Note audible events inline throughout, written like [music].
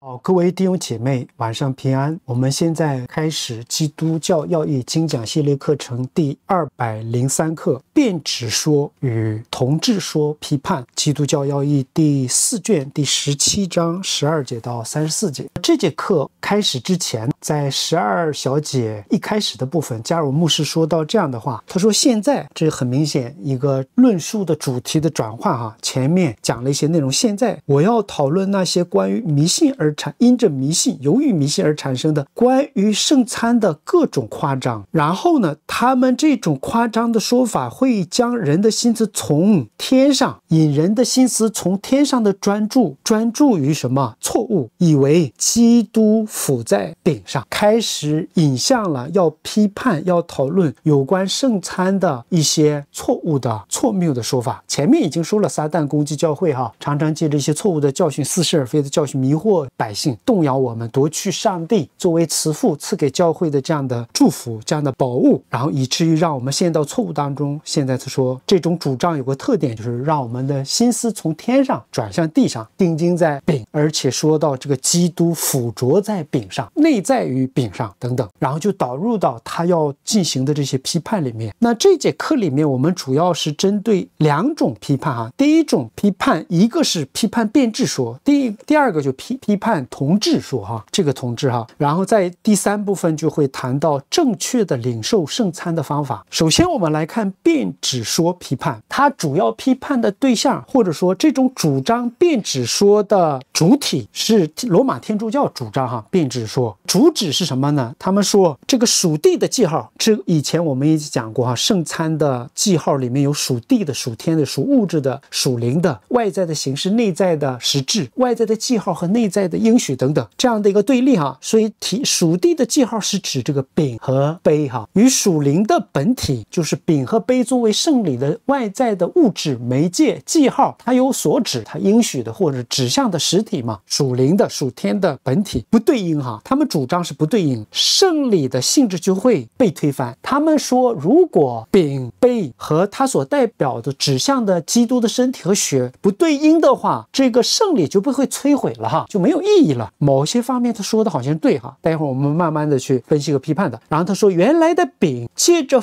好，各位弟兄姐妹，晚上平安。我们现在开始《基督教要义》精讲系列课程第二百零三课，变质说与同志说批判《基督教要义》第四卷第十七章十二节到三十四节。这节课开始之前。在十二小姐一开始的部分，加入牧师说到这样的话，他说：“现在这很明显一个论述的主题的转换，哈，前面讲了一些内容，现在我要讨论那些关于迷信而产，因着迷信，由于迷信而产生的关于圣餐的各种夸张。然后呢，他们这种夸张的说法会将人的心思从天上引人的心思从天上的专注，专注于什么错误，以为基督腐在顶上开始引向了要批判、要讨论有关圣餐的一些错误的错谬的说法。前面已经说了，撒旦攻击教会，哈，常常借着一些错误的教训、似是而非的教训迷惑百姓，动摇我们，夺去上帝作为慈父赐给教会的这样的祝福、这样的宝物，然后以至于让我们陷到错误当中。现在他说这种主张有个特点，就是让我们的心思从天上转向地上，定睛在饼，而且说到这个基督附着在饼上，内在。在于饼上等等，然后就导入到他要进行的这些批判里面。那这节课里面，我们主要是针对两种批判哈，第一种批判一个是批判变质说，第第二个就批批判同质说哈，这个同质哈。然后在第三部分就会谈到正确的领受圣餐的方法。首先我们来看变质说批判，它主要批判的对象或者说这种主张变质说的主体是罗马天主教主张哈变质说主。主旨是什么呢？他们说这个属地的记号，这以前我们也讲过哈，圣餐的记号里面有属地的、属天的、属物质的、属灵的，外在的形式、内在的实质、外在的记号和内在的应许等等这样的一个对立哈。所以，属地的记号是指这个饼和杯哈，与属灵的本体就是饼和杯作为圣礼的外在的物质媒介记号，它有所指，它应许的或者指向的实体嘛，属灵的、属天的本体不对应哈。他们主张。当时不对应，圣礼的性质就会被推翻。他们说，如果饼被和它所代表的指向的基督的身体和血不对应的话，这个圣礼就不会摧毁了哈，就没有意义了。某些方面他说的好像对哈，待会儿我们慢慢的去分析和批判的。然后他说，原来的饼借着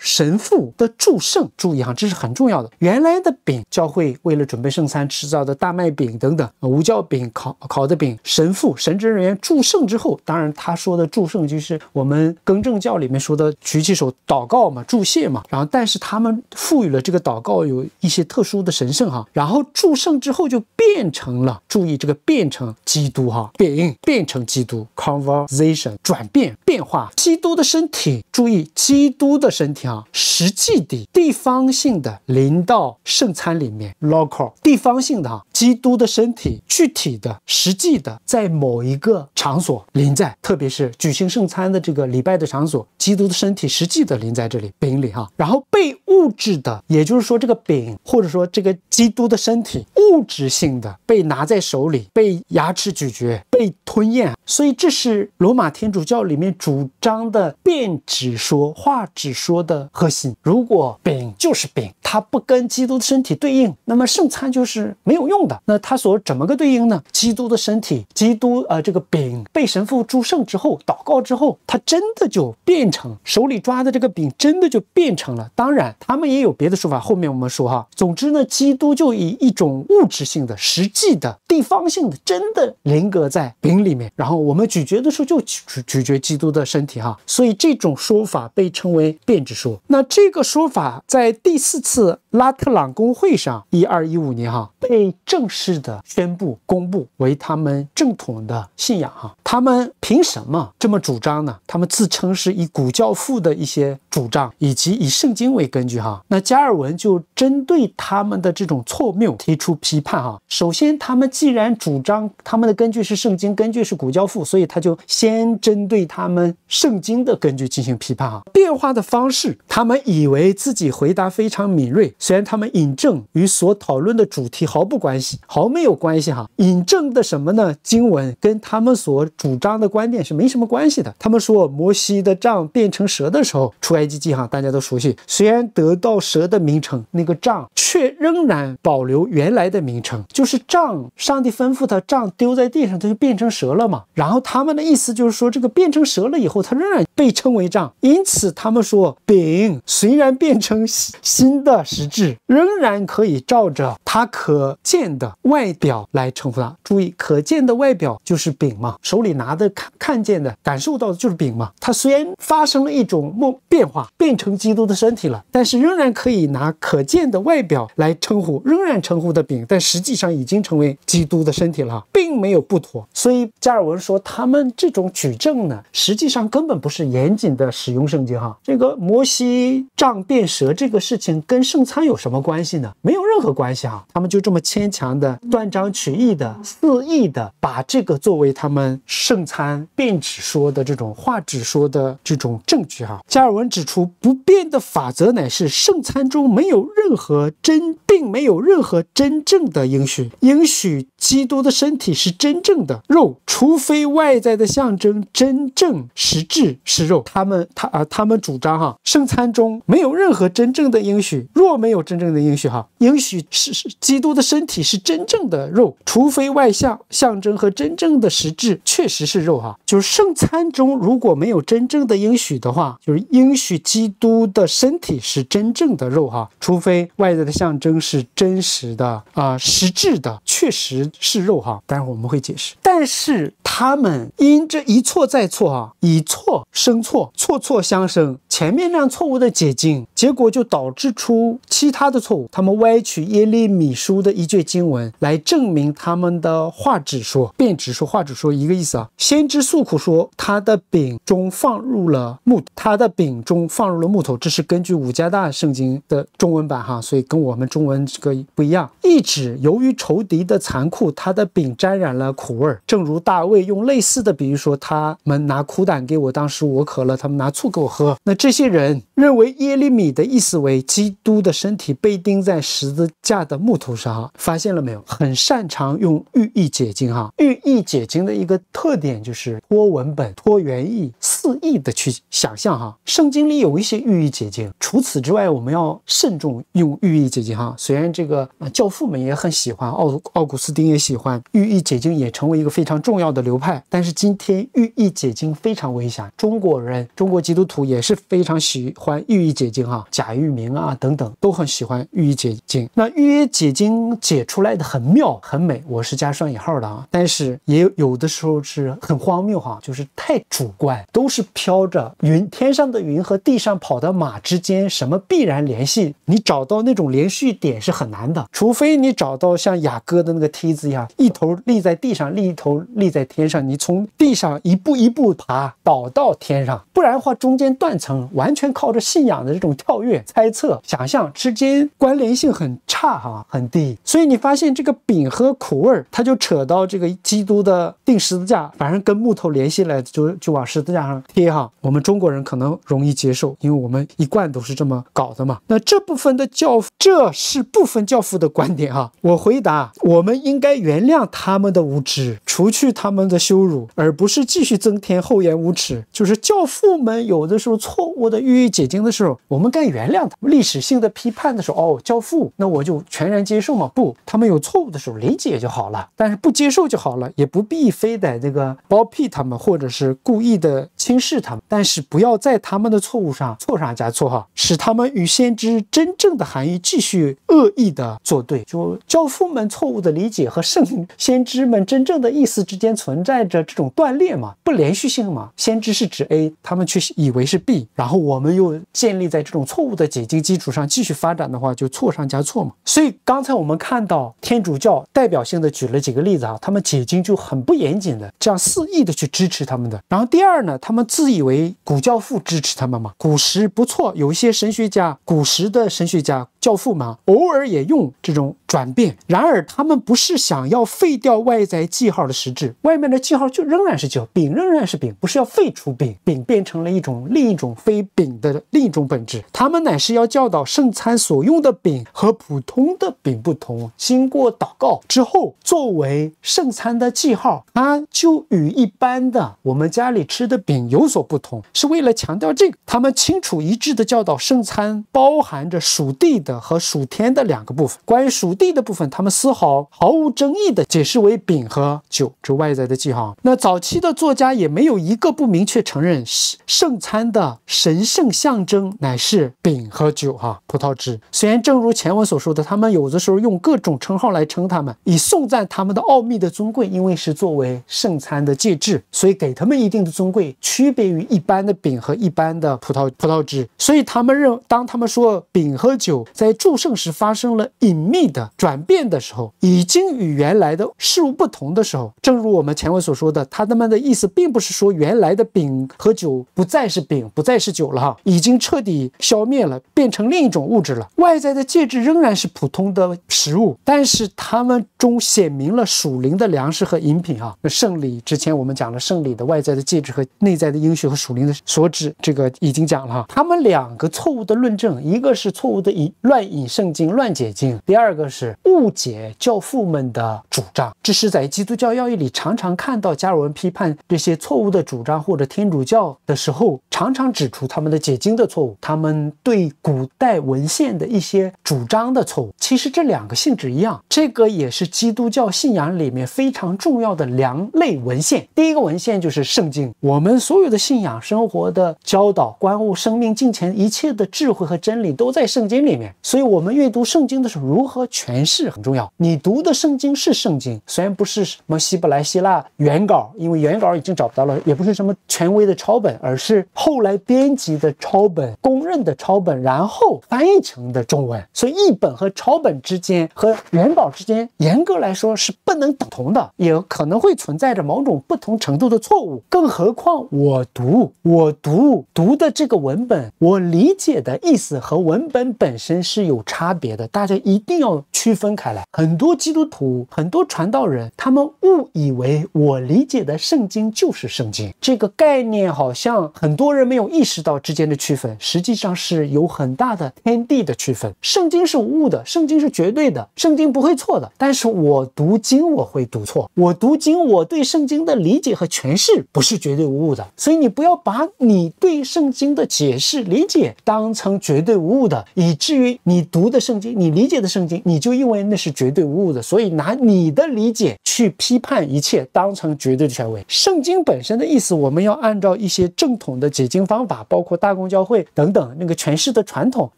神父的祝圣，注意哈，这是很重要的。原来的饼教会为了准备圣餐制造的大麦饼等等无酵饼烤烤的饼，神父神职人员祝圣之后，当然。他说的祝圣就是我们更正教里面说的举起手祷告嘛，祝谢嘛。然后，但是他们赋予了这个祷告有一些特殊的神圣哈。然后祝圣之后就变成了，注意这个变成基督哈，变变成基督，conversion a t 转变变化，基督的身体，注意基督的身体啊，实际的、地方性的临到圣餐里面，local 地方性的哈，基督的身体具体的、实际的，在某一个场所临在。特别是举行圣餐的这个礼拜的场所，基督的身体实际的临在这里饼里哈，然后被物质的，也就是说这个饼或者说这个基督的身体物质性的被拿在手里，被牙齿咀嚼，被吞咽，所以这是罗马天主教里面主张的变质说、化质说的核心。如果饼就是饼，它不跟基督的身体对应，那么圣餐就是没有用的。那它所怎么个对应呢？基督的身体，基督呃这个饼被神父祝圣。之后祷告之后，他真的就变成手里抓的这个饼，真的就变成了。当然，他们也有别的说法，后面我们说哈。总之呢，基督就以一种物质性的、实际的、地方性的，真的灵格在饼里面。然后我们咀嚼的时候，就咀咀嚼基督的身体哈。所以这种说法被称为变质说。那这个说法在第四次。拉特朗公会上，一二一五年哈被正式的宣布公布为他们正统的信仰哈。他们凭什么这么主张呢？他们自称是以古教父的一些主张以及以圣经为根据哈。那加尔文就针对他们的这种错谬提出批判哈。首先，他们既然主张他们的根据是圣经，根据是古教父，所以他就先针对他们圣经的根据进行批判哈。变化的方式，他们以为自己回答非常敏锐。虽然他们引证与所讨论的主题毫不关系，毫没有关系哈。引证的什么呢？经文跟他们所主张的观点是没什么关系的。他们说摩西的杖变成蛇的时候，出埃及记哈，大家都熟悉。虽然得到蛇的名称，那个杖却仍然保留原来的名称，就是杖。上帝吩咐他杖丢在地上，他就变成蛇了嘛。然后他们的意思就是说，这个变成蛇了以后，他仍然被称为杖。因此，他们说丙虽然变成新的是。质仍然可以照着它可见的外表来称呼它。注意，可见的外表就是饼嘛，手里拿的看看见的感受到的就是饼嘛。它虽然发生了一种莫变化，变成基督的身体了，但是仍然可以拿可见的外表来称呼，仍然称呼的饼，但实际上已经成为基督的身体了，并没有不妥。所以加尔文说，他们这种举证呢，实际上根本不是严谨的使用圣经哈。这个摩西杖变蛇这个事情跟圣餐。那有什么关系呢？没有任何关系哈，他们就这么牵强的断章取义的肆意的把这个作为他们圣餐变指说的这种话指说的这种证据哈。加尔文指出，不变的法则乃是圣餐中没有任何真，并没有任何真正的应许，应许基督的身体是真正的肉，除非外在的象征真正实质是肉。他们他啊，他们主张哈，圣餐中没有任何真正的应许，若没。没有真正的应许哈，应许是基督的身体是真正的肉，除非外象象征和真正的实质确实是肉哈。就是圣餐中如果没有真正的应许的话，就是应许基督的身体是真正的肉哈，除非外在的象征是真实的啊，实质的确实是肉哈。待会我们会解释。但是他们因这一错再错哈，以错生错，错错相生，前面那错误的结晶。结果就导致出其他的错误，他们歪曲耶利米书的一句经文来证明他们的话，只说“变只说话只说一个意思啊”。先知诉苦说，他的饼中放入了木他的饼中放入了木头，这是根据五加大圣经的中文版哈，所以跟我们中文这个不一样。一指由于仇敌的残酷，他的饼沾染了苦味儿，正如大卫用类似的比喻说，他们拿苦胆给我，当时我渴了，他们拿醋给我喝。那这些人认为耶利米。[laughs] 你的意思为基督的身体被钉在十字架的木头上，哈，发现了没有？很擅长用寓意解经，哈，寓意解经的一个特点就是脱文本、脱原意，肆意的去想象，哈。圣经里有一些寓意解经，除此之外，我们要慎重用寓意解经，哈。虽然这个教父们也很喜欢，奥奥古斯丁也喜欢，寓意解经也成为一个非常重要的流派，但是今天寓意解经非常危险。中国人、中国基督徒也是非常喜欢寓意解经，哈。贾玉明啊等等都很喜欢寓意解经。那寓意解经解出来的很妙很美，我是加双引号的啊。但是也有有的时候是很荒谬哈，就是太主观，都是飘着云，天上的云和地上跑的马之间什么必然联系？你找到那种连续点是很难的，除非你找到像雅哥的那个梯子一样，一头立在地上，另一头立在天上，你从地上一步一步爬倒到天上，不然的话中间断层，完全靠着信仰的这种。跳跃、猜测、想象之间关联性很差哈，很低。所以你发现这个饼和苦味儿，它就扯到这个基督的钉十字架，反正跟木头联系来，就就往十字架上贴哈。我们中国人可能容易接受，因为我们一贯都是这么搞的嘛。那这部分的教，这是部分教父的观点哈。我回答，我们应该原谅他们的无知，除去他们的羞辱，而不是继续增添厚颜无耻。就是教父们有的时候错误的寓意解经的时候，我们。在原谅他们历史性的批判的时候，哦，教父，那我就全然接受嘛？不，他们有错误的时候理解就好了，但是不接受就好了，也不必非得这个包庇他们，或者是故意的轻视他们。但是不要在他们的错误上错上加错哈，使他们与先知真正的含义继续恶意的作对。就教父们错误的理解和圣 [laughs] 先知们真正的意思之间存在着这种断裂嘛，不连续性嘛。先知是指 A，他们却以为是 B，然后我们又建立在这种。错误的解经基础上继续发展的话，就错上加错嘛。所以刚才我们看到天主教代表性的举了几个例子啊，他们解经就很不严谨的，这样肆意的去支持他们的。然后第二呢，他们自以为古教父支持他们嘛，古时不错，有一些神学家，古时的神学家。教父嘛，偶尔也用这种转变，然而他们不是想要废掉外在记号的实质，外面的记号就仍然是饼，仍然是饼，不是要废除饼，饼变成了一种另一种非饼的另一种本质。他们乃是要教导圣餐所用的饼和普通的饼不同，经过祷告之后作为圣餐的记号，它就与一般的我们家里吃的饼有所不同。是为了强调这个，他们清楚一致的教导圣餐包含着属地。的和属天的两个部分，关于属地的部分，他们丝毫毫无争议的解释为丙和酒这外在的记号。那早期的作家也没有一个不明确承认圣餐的神圣象征乃是丙和酒哈葡萄汁。虽然正如前文所说的，他们有的时候用各种称号来称他们，以颂赞他们的奥秘的尊贵，因为是作为圣餐的介质，所以给他们一定的尊贵，区别于一般的饼和一般的葡萄葡萄汁。所以他们认，当他们说饼和酒。在祝圣时发生了隐秘的转变的时候，已经与原来的事物不同的时候，正如我们前文所说的，他妈的意思并不是说原来的饼和酒不再是饼，不再是酒了哈，已经彻底消灭了，变成另一种物质了。外在的介质仍然是普通的食物，但是他们中显明了属灵的粮食和饮品啊。那圣礼之前我们讲了圣礼的外在的介质和内在的因许和属灵的所指，这个已经讲了哈。他们两个错误的论证，一个是错误的以。乱引圣经，乱解经。第二个是误解教父们的主张，这是在基督教教义里常常看到加尔文批判这些错误的主张或者天主教的时候，常常指出他们的解经的错误，他们对古代文献的一些主张的错误。其实这两个性质一样，这个也是基督教信仰里面非常重要的两类文献。第一个文献就是圣经，我们所有的信仰、生活的教导、观物、生命、金钱、一切的智慧和真理都在圣经里面。所以，我们阅读圣经的时候，如何诠释很重要。你读的圣经是圣经，虽然不是什么希伯来、希腊原稿，因为原稿已经找不到了，也不是什么权威的抄本，而是后来编辑的抄本、公认的抄本，然后翻译成的中文。所以，译本和抄本之间，和原稿之间，严格来说是不能等同的，也可能会存在着某种不同程度的错误。更何况，我读我读读的这个文本，我理解的意思和文本本身是。是有差别的，大家一定要区分开来。很多基督徒、很多传道人，他们误以为我理解的圣经就是圣经。这个概念好像很多人没有意识到之间的区分，实际上是有很大的天地的区分。圣经是无误的，圣经是绝对的，圣经不会错的。但是我读经我会读错，我读经我对圣经的理解和诠释不是绝对无误的。所以你不要把你对圣经的解释、理解当成绝对无误的，以至于。你读的圣经，你理解的圣经，你就因为那是绝对无误的，所以拿你的理解去批判一切，当成绝对的权威。圣经本身的意思，我们要按照一些正统的解经方法，包括大公教会等等那个诠释的传统，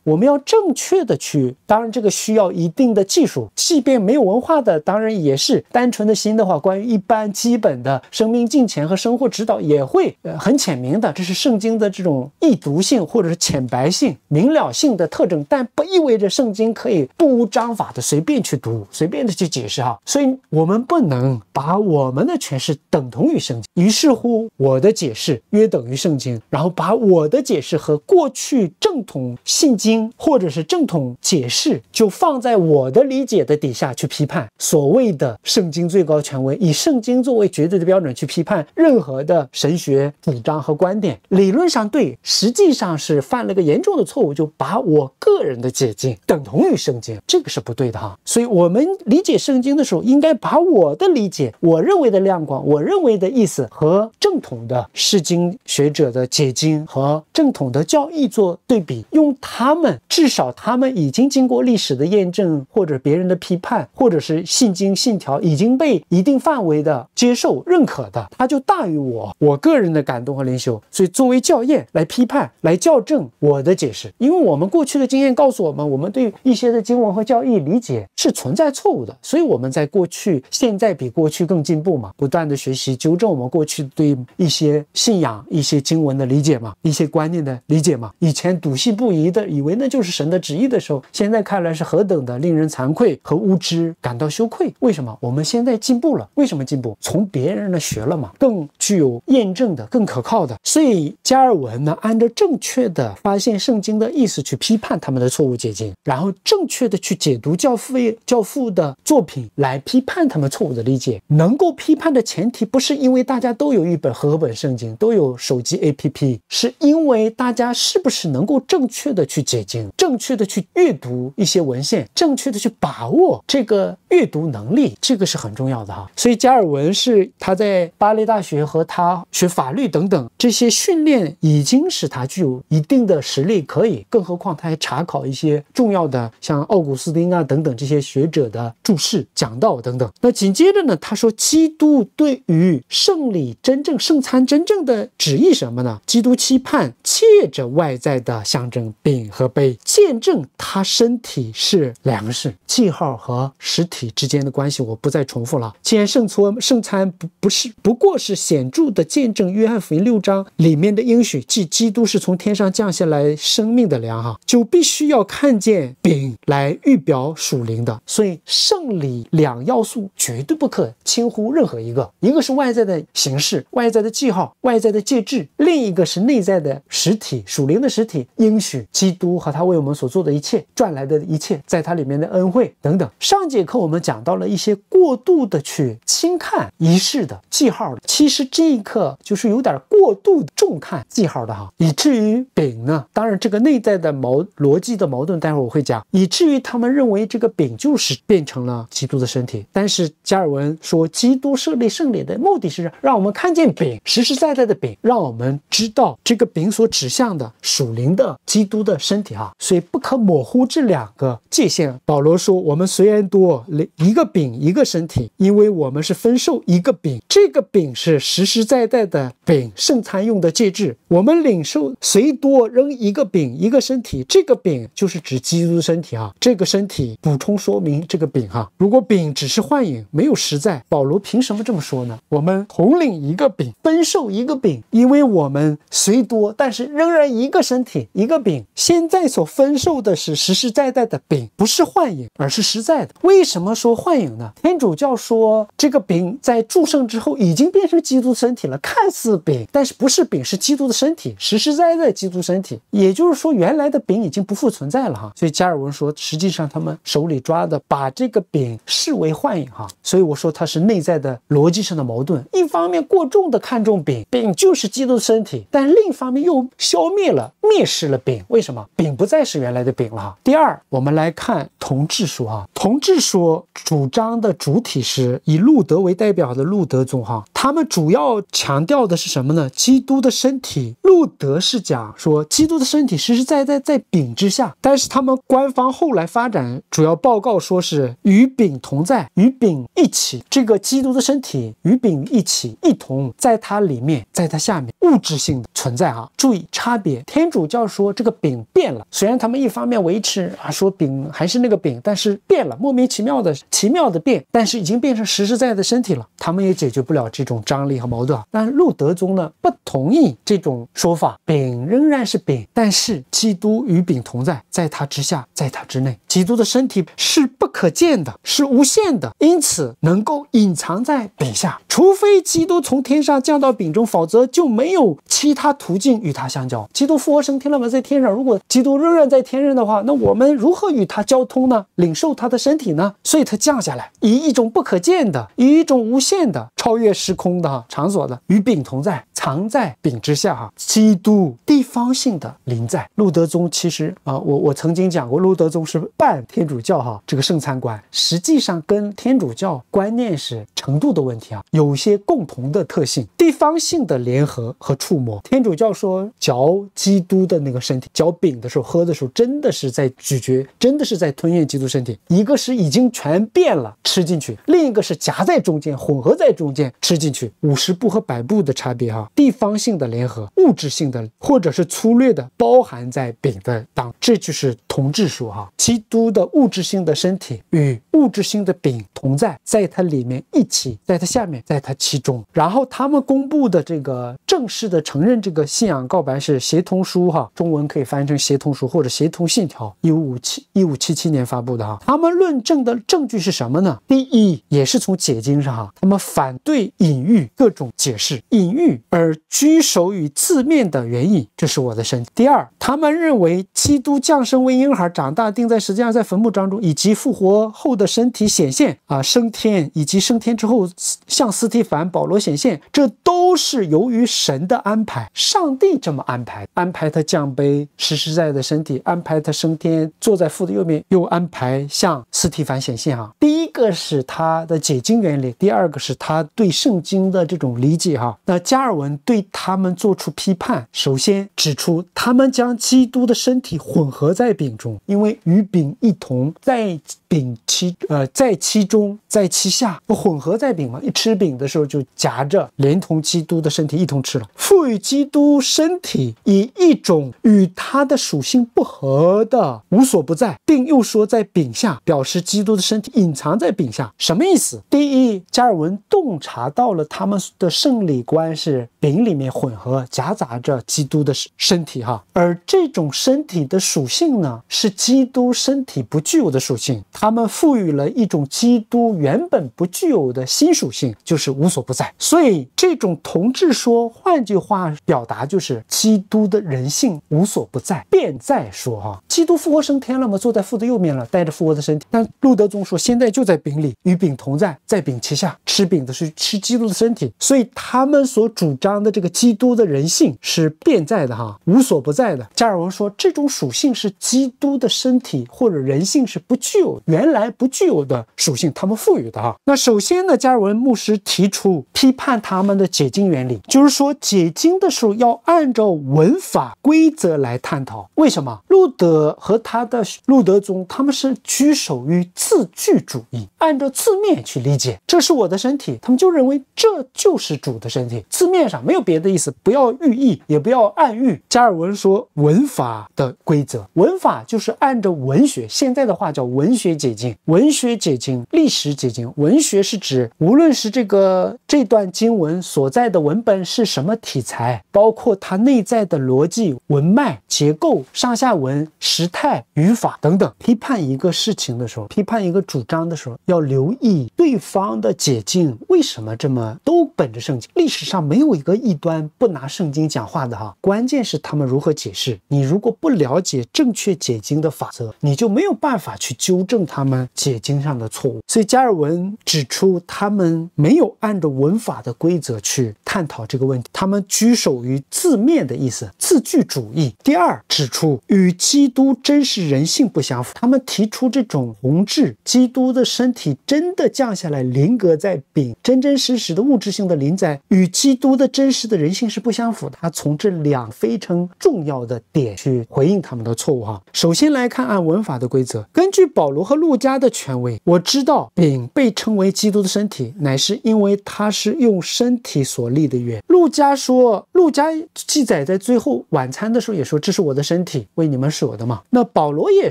我们要正确的去。当然，这个需要一定的技术，即便没有文化的，当然也是单纯的心的话，关于一般基本的生命敬虔和生活指导，也会呃很浅明的。这是圣经的这种易读性，或者是浅白性、明了性的特征，但不。意味着圣经可以不无章法的随便去读，随便的去解释哈，所以我们不能把我们的诠释等同于圣经。于是乎，我的解释约等于圣经，然后把我的解释和过去正统信经或者是正统解释就放在我的理解的底下去批判所谓的圣经最高权威，以圣经作为绝对的标准去批判任何的神学主张和观点，理论上对，实际上是犯了个严重的错误，就把我个人的。解经等同于圣经，这个是不对的哈。所以，我们理解圣经的时候，应该把我的理解、我认为的亮光、我认为的意思和正统的释经学者的解经和正统的教义做对比，用他们至少他们已经经过历史的验证，或者别人的批判，或者是信经信条已经被一定范围的接受认可的，它就大于我我个人的感动和灵修。所以，作为校验来批判、来校正我的解释，因为我们过去的经验告诉我。我们我们对一些的经文和教义理解是存在错误的，所以我们在过去、现在比过去更进步嘛，不断的学习纠正我们过去对一些信仰、一些经文的理解嘛、一些观念的理解嘛。以前笃信不疑的，以为那就是神的旨意的时候，现在看来是何等的令人惭愧和无知，感到羞愧。为什么？我们现在进步了。为什么进步？从别人那学了嘛，更具有验证的、更可靠的。所以加尔文呢，按照正确的发现圣经的意思去批判他们的错误。解经，然后正确的去解读教父教父的作品，来批判他们错误的理解。能够批判的前提，不是因为大家都有一本和本圣经，都有手机 APP，是因为大家是不是能够正确的去解经，正确的去阅读一些文献，正确的去把握这个阅读能力，这个是很重要的哈。所以加尔文是他在巴黎大学和他学法律等等这些训练，已经使他具有一定的实力，可以，更何况他还查考一些。重要的像奥古斯丁啊等等这些学者的注释、讲道等等。那紧接着呢，他说，基督对于圣礼、真正圣餐、真正的旨意什么呢？基督期盼借着外在的象征饼和杯，见证他身体是粮食。记号和实体之间的关系，我不再重复了。既然圣餐、圣餐不不是，不过是显著的见证。约翰福音六章里面的应许，即基督是从天上降下来生命的粮哈，就必须要看。看见丙来预表属灵的，所以圣礼两要素绝对不可轻忽任何一个。一个是外在的形式、外在的记号、外在的介质；另一个是内在的实体、属灵的实体、应许基督和他为我们所做的一切、赚来的一切，在他里面的恩惠等等。上节课我们讲到了一些过度的去轻看仪式的记号，其实这一刻就是有点过度重看记号的哈，以至于丙呢，当然这个内在的矛逻辑的矛盾。待会儿我会讲，以至于他们认为这个饼就是变成了基督的身体。但是加尔文说，基督设立圣礼的目的是让我们看见饼实实在在的饼，让我们知道这个饼所指向的属灵的基督的身体啊，所以不可模糊这两个界限。保罗说，我们虽然多领一个饼一个身体，因为我们是分受一个饼，这个饼是实实在在的饼，圣餐用的介质，我们领受谁多扔一个饼一个身体，这个饼就是。指基督身体啊。这个身体补充说明这个饼哈。如果饼只是幻影，没有实在，保罗凭什么这么说呢？我们统领一个饼，分受一个饼，因为我们虽多，但是仍然一个身体，一个饼。现在所分受的是实实在在的饼，不是幻影，而是实在的。为什么说幻影呢？天主教说这个饼在祝圣之后已经变成基督身体了，看似饼，但是不是饼，是基督的身体，实实在在基督身体。也就是说，原来的饼已经不复存在。在了哈，所以加尔文说，实际上他们手里抓的把这个饼视为幻影哈，所以我说它是内在的逻辑上的矛盾。一方面过重的看重饼，饼就是基督的身体，但另一方面又消灭了、蔑视了饼。为什么饼不再是原来的饼了？第二，我们来看同志说哈，同志说主张的主体是以路德为代表的路德宗哈，他们主要强调的是什么呢？基督的身体，路德是讲说基督的身体实实在在在饼之下，但。但是他们官方后来发展主要报告说是与丙同在，与丙一起，这个基督的身体与丙一起一同在它里面，在它下面物质性的存在啊，注意差别。天主教说这个丙变了，虽然他们一方面维持啊说丙还是那个丙，但是变了，莫名其妙的奇妙的变，但是已经变成实实在在的身体了，他们也解决不了这种张力和矛盾。但路德宗呢不同意这种说法，丙仍然是丙，但是基督与丙同在。在他之下，在他之内，基督的身体是不可见的，是无限的，因此能够隐藏在饼下。除非基督从天上降到饼中，否则就没有其他途径与他相交。基督复活升天了吗？在天上，如果基督仍然在天上的话，那我们如何与他交通呢？领受他的身体呢？所以，他降下来，以一种不可见的，以一种无限的、超越时空的场所的，与饼同在。藏在饼之下，哈，基督地方性的临在。路德宗其实啊，我我曾经讲过，路德宗是半天主教，哈，这个圣餐观实际上跟天主教观念是。程度的问题啊，有些共同的特性，地方性的联合和触摸。天主教说嚼基督的那个身体，嚼饼的时候喝的时候，真的是在咀嚼，真的是在吞咽基督身体。一个是已经全变了吃进去，另一个是夹在中间混合在中间吃进去。五十步和百步的差别哈，地方性的联合，物质性的或者是粗略的包含在饼的当这就是同质说哈，基督的物质性的身体与物质性的饼同在，在它里面一。在它下面，在它其中，然后他们公布的这个正式的承认这个信仰告白是协同书哈，中文可以翻译成协同书或者协同信条，一五五七一五七七年发布的哈。他们论证的证据是什么呢？第一，也是从解经上哈，他们反对隐喻各种解释隐喻，而居首于字面的原因，这是我的体。第二，他们认为基督降生为婴孩长大定在实际上在坟墓当中，以及复活后的身体显现啊升天以及升天。之后向斯蒂凡保罗显现，这都是由于神的安排。上帝这么安排，安排他降杯，实实在在的身体，安排他升天坐在父的右面，又安排向斯蒂凡显现啊。第一个是他的解经原理，第二个是他对圣经的这种理解哈。那加尔文对他们做出批判，首先指出他们将基督的身体混合在饼中，因为与饼一同在饼。其呃，在其中，在其下不混合在饼吗？一吃饼的时候就夹着，连同基督的身体一同吃了，赋予基督身体以一种与他的属性不合的无所不在，并又说在饼下表示基督的身体隐藏在饼下，什么意思？第一，加尔文洞察到了他们的圣利观是饼里面混合夹杂着基督的身身体哈，而这种身体的属性呢，是基督身体不具有的属性，他们赋。赋予了一种基督原本不具有的新属性，就是无所不在。所以这种同质说，换句话表达就是，基督的人性无所不在，便在说哈。基督复活升天了吗？坐在父的右面了，带着复活的身体。但路德宗说，现在就在饼里，与饼同在，在饼旗下吃饼的是吃基督的身体。所以他们所主张的这个基督的人性是便在的哈，无所不在的。加尔文说，这种属性是基督的身体或者人性是不具有原来。不具有的属性，他们赋予的哈。那首先呢，加尔文牧师提出批判他们的解经原理，就是说解经的时候要按照文法规则来探讨。为什么？路德和他的路德宗，他们是居首于字句主义，按照字面去理解。这是我的身体，他们就认为这就是主的身体，字面上没有别的意思，不要寓意，也不要暗喻。加尔文说文法的规则，文法就是按照文学，现在的话叫文学解经。文学解经，历史解经。文学是指，无论是这个这段经文所在的文本是什么题材，包括它内在的逻辑、文脉、结构、上下文、时态、语法等等。批判一个事情的时候，批判一个主张的时候，要留意对方的解经为什么这么都本着圣经。历史上没有一个异端不拿圣经讲话的哈。关键是他们如何解释。你如果不了解正确解经的法则，你就没有办法去纠正他们。解经上的错误，所以加尔文指出他们没有按照文法的规则去探讨这个问题，他们拘守于字面的意思，字句主义。第二，指出与基督真实人性不相符，他们提出这种宏治，基督的身体真的降下来，灵格在丙，真真实实的物质性的灵在，与基督的真实的人性是不相符。他从这两非常重要的点去回应他们的错误。哈，首先来看按文法的规则，根据保罗和路加。的权威，我知道饼被称为基督的身体，乃是因为他是用身体所立的约。路加说，路加记载在最后晚餐的时候也说：“这是我的身体，为你们舍的嘛。”那保罗也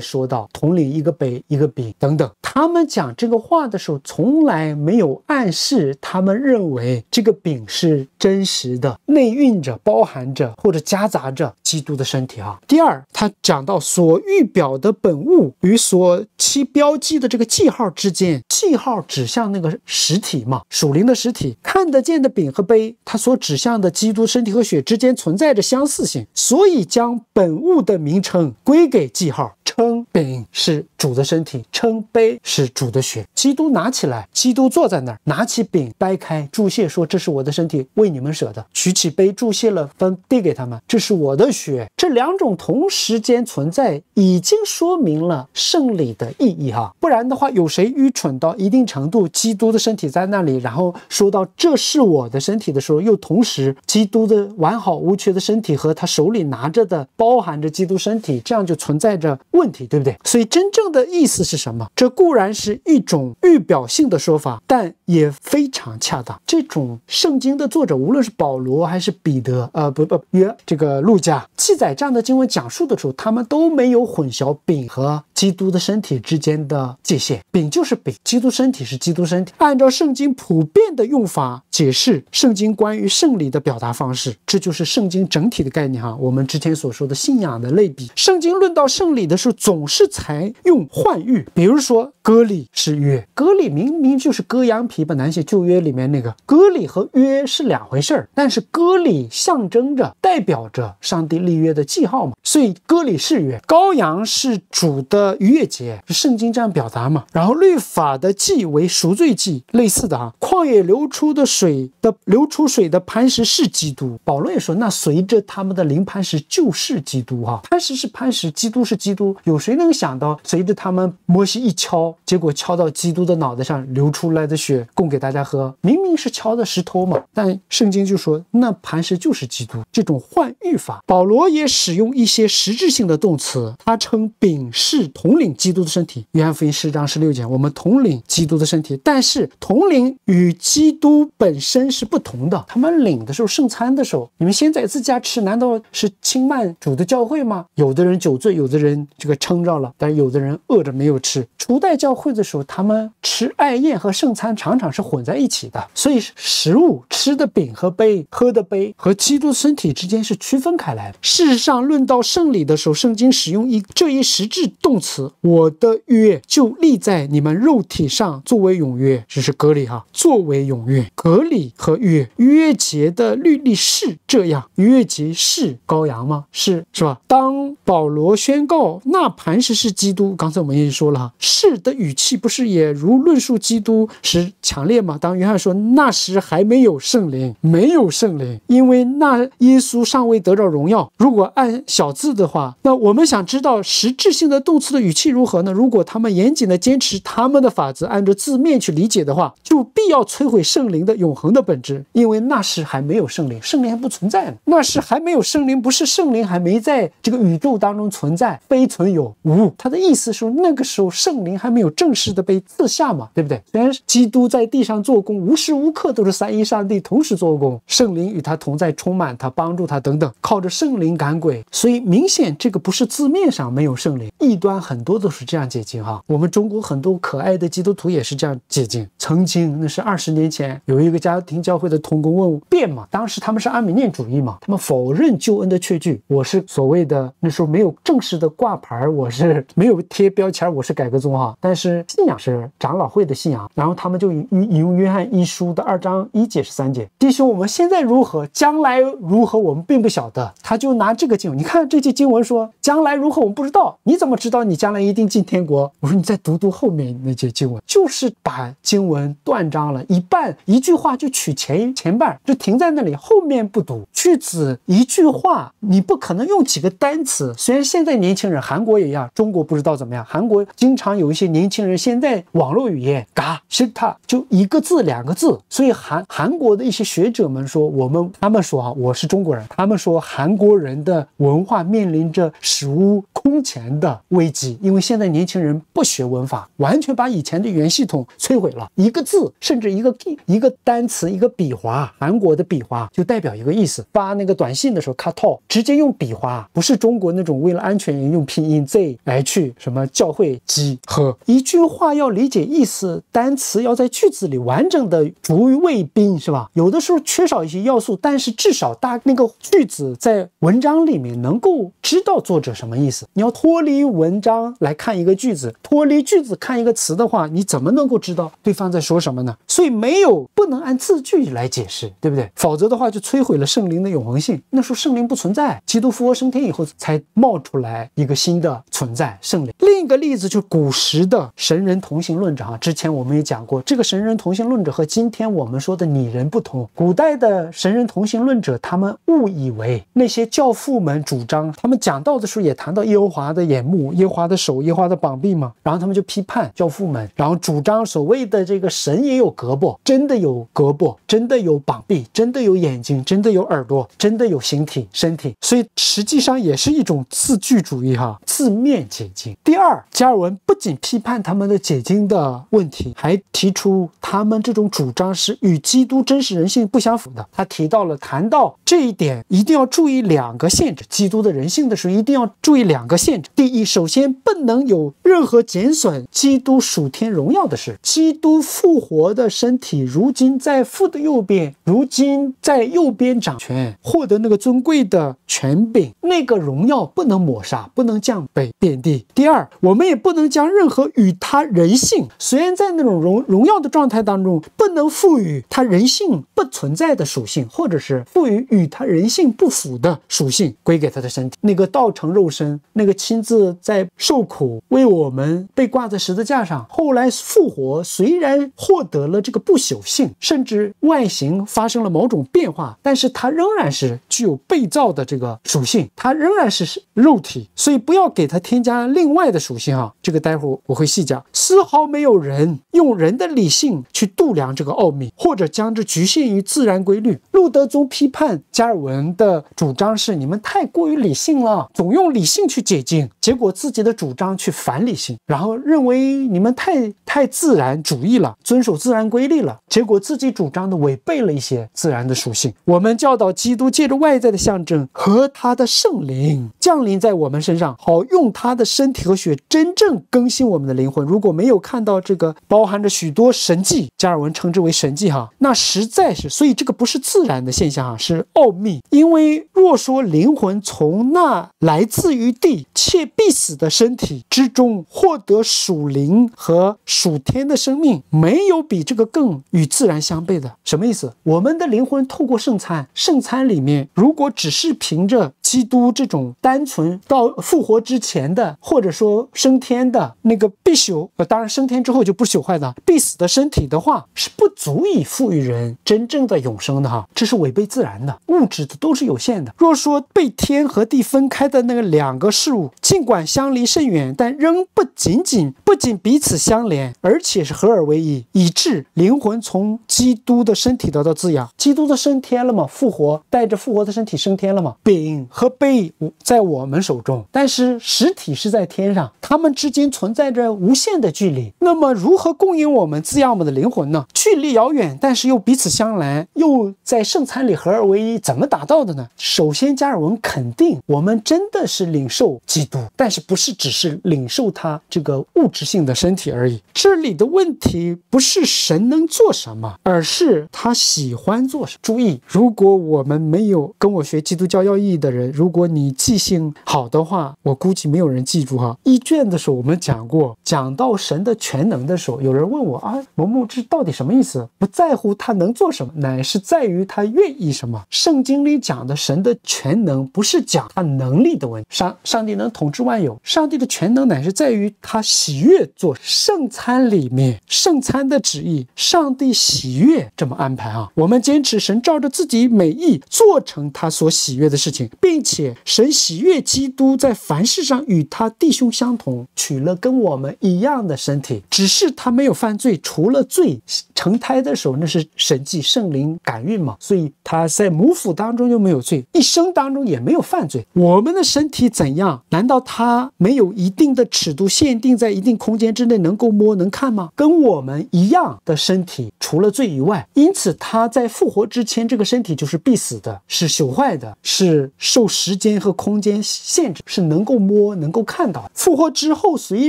说到，统领一个杯，一个饼等等。他们讲这个话的时候，从来没有暗示他们认为这个饼是真实的，内蕴着、包含着或者夹杂着基督的身体啊。第二，他讲到所预表的本物与所期标记。的这个记号之间，记号指向那个实体嘛，属灵的实体，看得见的饼和杯，它所指向的基督身体和血之间存在着相似性，所以将本物的名称归给记号，称。饼是主的身体，称杯是主的血。基督拿起来，基督坐在那儿，拿起饼掰开，祝谢说：“这是我的身体，为你们舍的。”举起杯，祝谢了，分递给他们：“这是我的血。”这两种同时间存在，已经说明了圣礼的意义哈。不然的话，有谁愚蠢到一定程度，基督的身体在那里，然后说到“这是我的身体”的时候，又同时基督的完好无缺的身体和他手里拿着的包含着基督身体，这样就存在着问题，对。对不对？所以真正的意思是什么？这固然是一种预表性的说法，但也非常恰当。这种圣经的作者，无论是保罗还是彼得，呃，不不约这个路加记载这样的经文讲述的时候，他们都没有混淆饼和基督的身体之间的界限。饼就是饼，基督身体是基督身体。按照圣经普遍的用法。解释圣经关于圣礼的表达方式，这就是圣经整体的概念哈。我们之前所说的信仰的类比，圣经论到圣礼的时候，总是采用换喻，比如说。割礼是约，割礼明明就是割羊皮吧？难写旧约里面那个割礼和约是两回事儿，但是割礼象征着、代表着上帝立约的记号嘛。所以割礼是约，羔羊是主的逾越节，圣经这样表达嘛。然后律法的祭为赎罪祭，类似的啊。旷野流出的水的流出水的磐石是基督，保罗也说那随着他们的灵磐石就是基督哈。磐石是磐石，基督是基督，有谁能想到随着他们摩西一敲？结果敲到基督的脑袋上流出来的血供给大家喝，明明是敲的石头嘛，但圣经就说那磐石就是基督。这种换喻法，保罗也使用一些实质性的动词，他称丙持统领基督的身体，《约翰福音》十章十六节，我们统领基督的身体，但是统领与基督本身是不同的。他们领的时候，圣餐的时候，你们先在自家吃，难道是轻慢主的教会吗？有的人酒醉，有的人这个撑着了，但有的人饿着没有吃，初代。教会的时候，他们吃爱宴和圣餐常常是混在一起的，所以食物吃的饼和杯喝的杯和基督身体之间是区分开来的。事实上，论到圣礼的时候，圣经使用一这一实质动词“我的约”就立在你们肉体上，作为永约，这是格里哈作为永约，格里和约约节的律例是这样，约节是羔羊吗？是，是吧？当保罗宣告那磐石是基督，刚才我们已经说了哈，是的。语气不是也如论述基督时强烈吗？当约翰说那时还没有圣灵，没有圣灵，因为那耶稣尚未得到荣耀。如果按小字的话，那我们想知道实质性的动词的语气如何呢？如果他们严谨的坚持他们的法则，按照字面去理解的话，就必要摧毁圣灵的永恒的本质，因为那时还没有圣灵，圣灵还不存在呢。那时还没有圣灵，不是圣灵还没在这个宇宙当中存在，非存有无。他的意思是，那个时候圣灵还没。有正式的被赐下嘛？对不对？虽然基督在地上做工，无时无刻都是三一上帝同时做工，圣灵与他同在，充满他，帮助他，等等，靠着圣灵赶鬼。所以明显这个不是字面上没有圣灵。异端很多都是这样解经哈。我们中国很多可爱的基督徒也是这样解经。曾经那是二十年前，有一个家庭教会的同工问变嘛，当时他们是阿米念主义嘛，他们否认救恩的确据。我是所谓的那时候没有正式的挂牌，我是没有贴标签，我是改革宗哈，但。但是信仰是长老会的信仰，然后他们就引引用约翰一书的二章一节是三节，弟兄，我们现在如何，将来如何，我们并不晓得。他就拿这个经，你看这节经文说将来如何，我们不知道。你怎么知道你将来一定进天国？我说你再读读后面那节经文，就是把经文断章了一半，一句话就取前前半，就停在那里，后面不读。句子一句话，你不可能用几个单词。虽然现在年轻人韩国也一样，中国不知道怎么样，韩国经常有一些年。年轻人现在网络语言嘎，其他就一个字两个字，所以韩韩国的一些学者们说，我们他们说啊，我是中国人，他们说韩国人的文化面临着史无空前的危机，因为现在年轻人不学文法，完全把以前的原系统摧毁了，一个字甚至一个一个单词一个笔划，韩国的笔划就代表一个意思，发那个短信的时候 cut off 直接用笔划，不是中国那种为了安全用拼音 z h 什么教会机呵。一句话要理解意思，单词要在句子里完整的主谓宾，是吧？有的时候缺少一些要素，但是至少大那个句子在文章里面能够知道作者什么意思。你要脱离文章来看一个句子，脱离句子看一个词的话，你怎么能够知道对方在说什么呢？所以没有不能按字句来解释，对不对？否则的话就摧毁了圣灵的永恒性。那时候圣灵不存在，基督复活升天以后才冒出来一个新的存在圣灵。另一个例子就是古时的。神人同行论者啊，之前我们也讲过，这个神人同行论者和今天我们说的拟人不同。古代的神人同行论者，他们误以为那些教父们主张，他们讲道的时候也谈到耶和华的眼目、耶和华的手、耶和华的膀臂嘛，然后他们就批判教父们，然后主张所谓的这个神也有胳膊，真的有胳膊，真的有膀臂，真的有眼睛，真的有耳朵，真的有形体身体。所以实际上也是一种自具主义哈，字面解经。第二，加尔文不仅批判。看他们的解经的问题，还提出他们这种主张是与基督真实人性不相符的。他提到了谈到这一点，一定要注意两个限制基督的人性的时候，一定要注意两个限制。第一，首先不能有任何减损基督属天荣耀的事。基督复活的身体如今在父的右边，如今在右边掌权，获得那个尊贵的权柄，那个荣耀不能抹杀，不能降卑贬低。第二，我们也不能将任何与他人性，虽然在那种荣荣耀的状态当中，不能赋予他人性不存在的属性，或者是赋予与他人性不符的属性归给他的身体。那个道成肉身，那个亲自在受苦，为我们被挂在十字架上，后来复活，虽然获得了这个不朽性，甚至外形发生了某种变化，但是他仍然是具有被造的这个属性，他仍然是肉体，所以不要给他添加另外的属性啊。这个待会我。会细讲，丝毫没有人用人的理性去度量这个奥秘，或者将之局限于自然规律。路德宗批判加尔文的主张是：你们太过于理性了，总用理性去解禁，结果自己的主张去反理性，然后认为你们太太自然主义了，遵守自然规律了，结果自己主张的违背了一些自然的属性。我们教导基督借着外在的象征和他的圣灵降临在我们身上，好用他的身体和血真正更新我们。灵魂如果没有看到这个包含着许多神迹，加尔文称之为神迹哈，那实在是，所以这个不是自然的现象哈，是奥秘。因为若说灵魂从那来自于地且必死的身体之中获得属灵和属天的生命，没有比这个更与自然相悖的。什么意思？我们的灵魂透过圣餐，圣餐里面如果只是凭着。基督这种单纯到复活之前的，或者说升天的那个必朽，当然升天之后就不朽坏的必死的身体的话，是不足以赋予人真正的永生的哈，这是违背自然的，物质的都是有限的。若说被天和地分开的那个两个事物，尽管相离甚远，但仍不仅仅不仅彼此相连，而且是合而为一，以致灵魂从基督的身体得到滋养。基督的升天了嘛，复活带着复活的身体升天了嘛，丙。和被在我们手中，但是实体是在天上，他们之间存在着无限的距离。那么，如何供应我们我样的灵魂呢？距离遥远，但是又彼此相来，又在圣餐里合而为一，怎么达到的呢？首先，加尔文肯定我们真的是领受基督，但是不是只是领受他这个物质性的身体而已。这里的问题不是神能做什么，而是他喜欢做什么。注意，如果我们没有跟我学基督教要义的人。如果你记性好的话，我估计没有人记住哈。一卷的时候，我们讲过，讲到神的全能的时候，有人问我啊，某某，这到底什么意思？不在乎他能做什么，乃是在于他愿意什么。圣经里讲的神的全能，不是讲他能力的问题。上上帝能统治万有，上帝的全能乃是在于他喜悦做。圣餐里面，圣餐的旨意，上帝喜悦这么安排啊。我们坚持神照着自己美意做成他所喜悦的事情，并。并且神喜悦基督在凡事上与他弟兄相同，取了跟我们一样的身体，只是他没有犯罪。除了罪成胎的时候，那是神迹，圣灵感孕嘛，所以他在母腹当中就没有罪，一生当中也没有犯罪。我们的身体怎样？难道他没有一定的尺度限定在一定空间之内能够摸能看吗？跟我们一样的身体，除了罪以外，因此他在复活之前，这个身体就是必死的，是朽坏的，是受。时间和空间限制是能够摸、能够看到。复活之后虽